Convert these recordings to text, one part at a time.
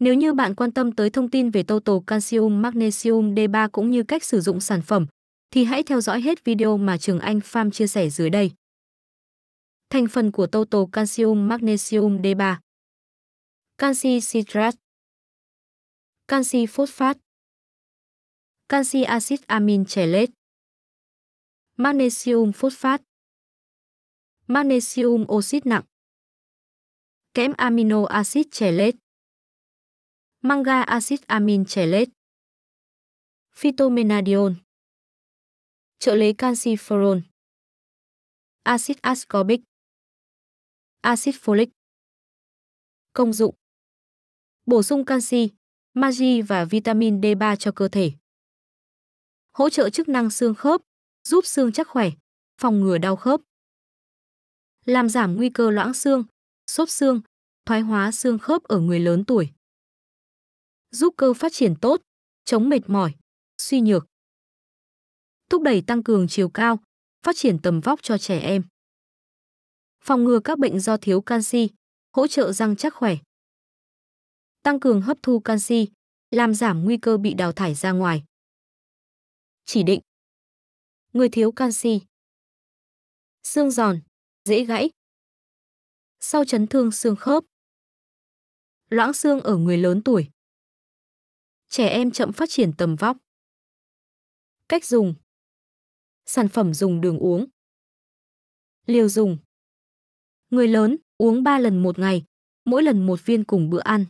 Nếu như bạn quan tâm tới thông tin về Total Calcium Magnesium D3 cũng như cách sử dụng sản phẩm, thì hãy theo dõi hết video mà Trường Anh Farm chia sẻ dưới đây. Thành phần của Total Calcium Magnesium D3 Canxi citrate Canxi phosphat Canxi axit amin chelate Magnesium phosphat Magnesium oxit nặng Kẽm amino axit chelate Manga acid amin chelate. Phytomenadiol. Trợ lý calciferol. Acid ascorbic. Acid folic. Công dụng. Bổ sung canxi, magi và vitamin D3 cho cơ thể. Hỗ trợ chức năng xương khớp, giúp xương chắc khỏe, phòng ngừa đau khớp. Làm giảm nguy cơ loãng xương, xốp xương, thoái hóa xương khớp ở người lớn tuổi giúp cơ phát triển tốt, chống mệt mỏi, suy nhược. Thúc đẩy tăng cường chiều cao, phát triển tầm vóc cho trẻ em. Phòng ngừa các bệnh do thiếu canxi, hỗ trợ răng chắc khỏe. Tăng cường hấp thu canxi, làm giảm nguy cơ bị đào thải ra ngoài. Chỉ định Người thiếu canxi Xương giòn, dễ gãy Sau chấn thương xương khớp Loãng xương ở người lớn tuổi trẻ em chậm phát triển tầm vóc. Cách dùng Sản phẩm dùng đường uống Liều dùng Người lớn uống 3 lần một ngày, mỗi lần một viên cùng bữa ăn.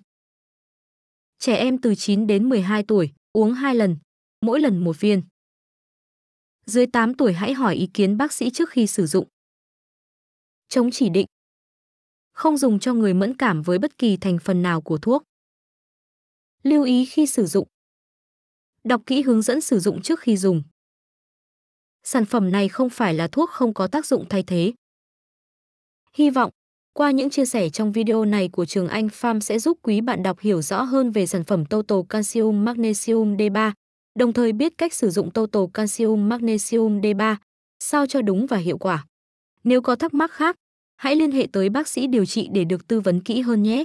Trẻ em từ 9 đến 12 tuổi uống 2 lần, mỗi lần một viên. Dưới 8 tuổi hãy hỏi ý kiến bác sĩ trước khi sử dụng. Chống chỉ định Không dùng cho người mẫn cảm với bất kỳ thành phần nào của thuốc. Lưu ý khi sử dụng. Đọc kỹ hướng dẫn sử dụng trước khi dùng. Sản phẩm này không phải là thuốc không có tác dụng thay thế. Hy vọng, qua những chia sẻ trong video này của Trường Anh Farm sẽ giúp quý bạn đọc hiểu rõ hơn về sản phẩm Total Calcium Magnesium D3, đồng thời biết cách sử dụng Total Calcium Magnesium D3 sao cho đúng và hiệu quả. Nếu có thắc mắc khác, hãy liên hệ tới bác sĩ điều trị để được tư vấn kỹ hơn nhé.